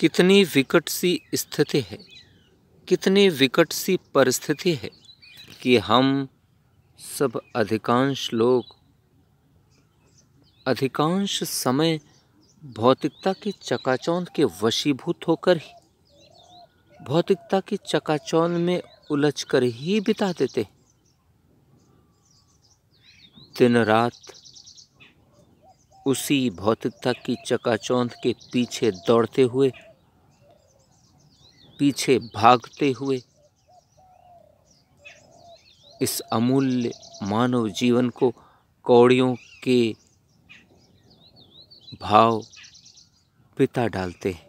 कितनी विकट सी स्थिति है कितनी विकट सी परिस्थिति है कि हम सब अधिकांश लोग अधिकांश समय भौतिकता की चकाचौंध के वशीभूत होकर ही भौतिकता की चकाचौंध में उलझ कर ही बिता देते दिन रात उसी भौतिकता की चकाचौंध के पीछे दौड़ते हुए पीछे भागते हुए इस अमूल्य मानव जीवन को कौड़ियों के भाव पिता डालते हैं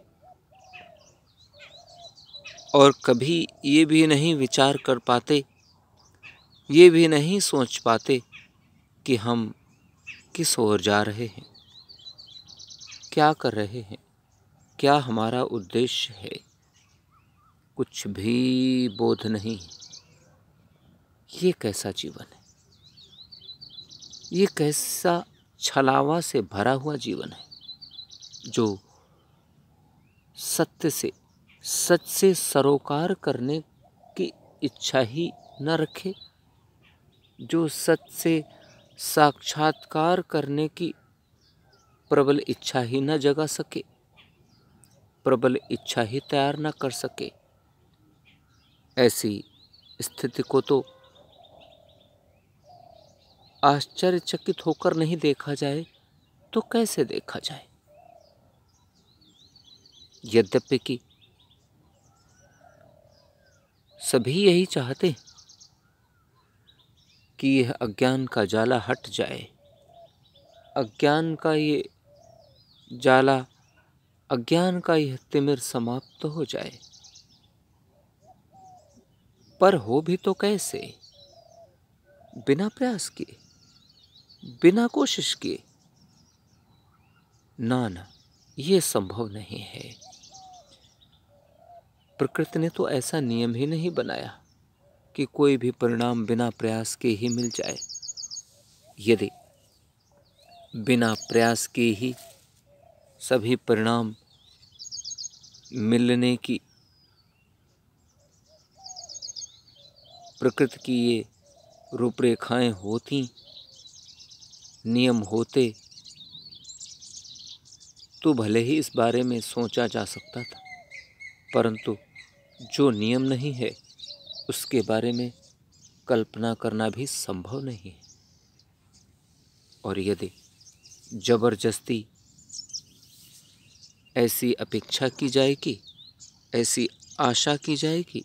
और कभी ये भी नहीं विचार कर पाते ये भी नहीं सोच पाते कि हम किस ओर जा रहे हैं क्या कर रहे हैं क्या हमारा उद्देश्य है कुछ भी बोध नहीं ये कैसा जीवन है ये कैसा छलावा से भरा हुआ जीवन है जो सत्य से सच से सरोकार करने की इच्छा ही न रखे जो सच से साक्षात्कार करने की प्रबल इच्छा ही न जगा सके प्रबल इच्छा ही तैयार न कर सके ऐसी स्थिति को तो आश्चर्यचकित होकर नहीं देखा जाए तो कैसे देखा जाए यद्यपि कि सभी यही चाहते कि यह अज्ञान का जाला हट जाए अज्ञान का ये जाला अज्ञान का यह तिमिर समाप्त तो हो जाए पर हो भी तो कैसे बिना प्रयास किए बिना कोशिश किए ना ना ये संभव नहीं है प्रकृति ने तो ऐसा नियम ही नहीं बनाया कि कोई भी परिणाम बिना प्रयास के ही मिल जाए यदि बिना प्रयास के ही सभी परिणाम मिलने की प्रकृति की ये रूपरेखाएं होती नियम होते तो भले ही इस बारे में सोचा जा सकता था परंतु जो नियम नहीं है उसके बारे में कल्पना करना भी संभव नहीं है और यदि जबरदस्ती ऐसी अपेक्षा की जाएगी ऐसी आशा की जाएगी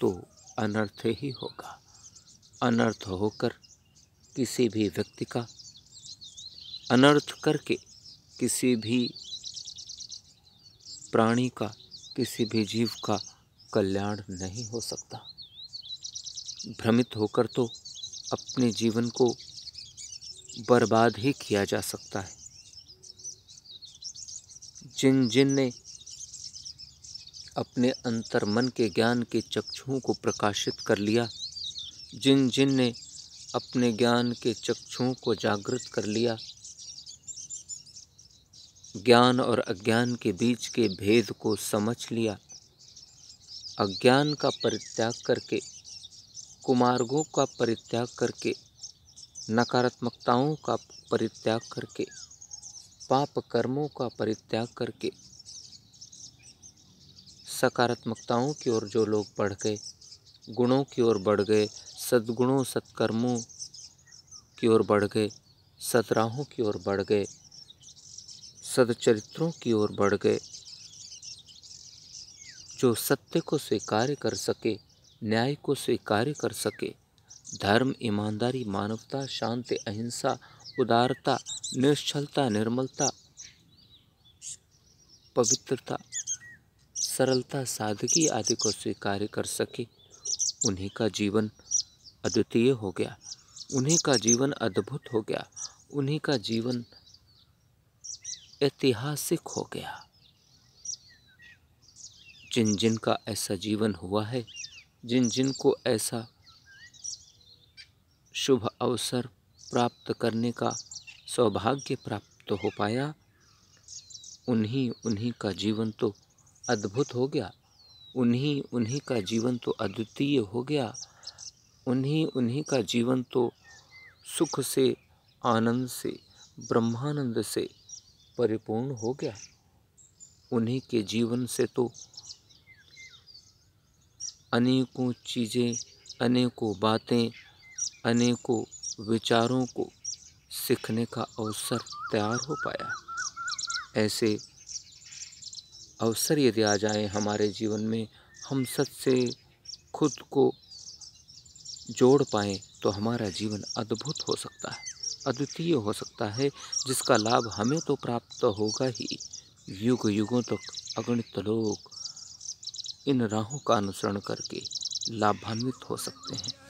तो अनर्थ ही होगा अनर्थ होकर किसी भी व्यक्ति का अनर्थ करके किसी भी प्राणी का किसी भी जीव का कल्याण नहीं हो सकता भ्रमित होकर तो अपने जीवन को बर्बाद ही किया जा सकता है जिन जिन ने अपने अंतर्मन के ज्ञान के चक्षुओं को प्रकाशित कर लिया जिन जिन ने अपने ज्ञान के चक्षुओं को जागृत कर लिया ज्ञान और अज्ञान के बीच के भेद को समझ लिया अज्ञान का परित्याग करके कुमार्गों का परित्याग करके नकारात्मकताओं का परित्याग करके पाप कर्मों का परित्याग करके सकारात्मकताओं की ओर जो लोग बढ़ गए गुणों की ओर बढ़ गए सद्गुणों सत्कर्मों की ओर बढ़ गए सतराहों की ओर बढ़ गए सदचरित्रों की ओर बढ़ गए जो सत्य को स्वीकार कर सके न्याय को स्वीकार कर सके धर्म ईमानदारी मानवता शांति अहिंसा उदारता निश्चलता निर्मलता पवित्रता सरलता सादगी आदि को स्वीकार कर सके उन्हीं का जीवन अद्वितीय हो गया उन्हीं का जीवन अद्भुत हो गया उन्हीं का जीवन ऐतिहासिक हो गया जिन जिन का ऐसा जीवन हुआ है जिन जिन को ऐसा शुभ अवसर प्राप्त करने का सौभाग्य प्राप्त हो पाया उन्हीं उन्हीं का जीवन तो अद्भुत हो गया उन्हीं उन्हीं का जीवन तो अद्वितीय हो गया उन्हीं उन्हीं का जीवन तो सुख से आनंद से ब्रह्मानंद से परिपूर्ण हो गया उन्हीं के जीवन से तो अनेकों चीज़ें अनेकों बातें अनेकों विचारों को सीखने का अवसर तैयार हो पाया ऐसे अवसर यदि आ जाए हमारे जीवन में हम सच से खुद को जोड़ पाएँ तो हमारा जीवन अद्भुत हो सकता है अद्वितीय हो सकता है जिसका लाभ हमें तो प्राप्त होगा ही युग युगों तक तो अगणित लोग इन राहों का अनुसरण करके लाभान्वित हो सकते हैं